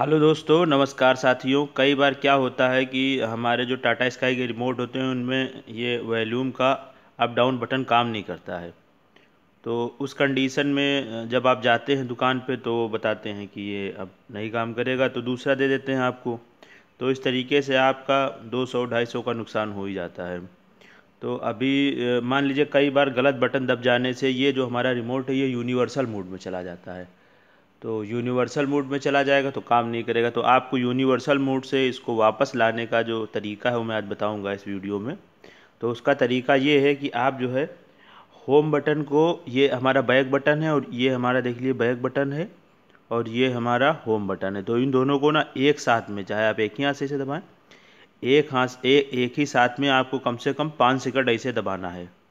hello दोस्तों नमस्कार साथियों कई बार क्या होता है कि हमारे जो टाटा स्काई के रिमोट होते हैं उनमें ये वॉल्यूम का अप डाउन बटन काम नहीं करता है तो उस कंडीशन में जब आप जाते हैं दुकान पे तो बताते हैं कि ये अब नहीं काम करेगा तो दूसरा दे देते हैं आपको तो इस तरीके से आपका 200-250 का नुकसान हो ही जाता है तो अभी मान लीजिए कई बार गलत बटन दब जाने से ये जो हमारा रिमोट है ये यूनिवर्सल मोड में चला जाता है तो यूनिवर्सल मोड में चला जाएगा तो काम नहीं करेगा तो आपको यूनिवर्सल मोड से इसको वापस लाने का जो तरीका है वो मैं आज बताऊंगा इस वीडियो में तो उसका तरीका ये है कि आप जो है होम बटन को ये हमारा बैक बटन है और ये हमारा देख लीजिए बैक बटन है और ये हमारा होम बटन है तो इन दोनों को ना एक साथ में चाहे आप एक ही हाथ से इसे दबाएँ एक हाथ एक एक ही साथ में आपको कम से कम पाँच सेकंड ऐसे दबाना है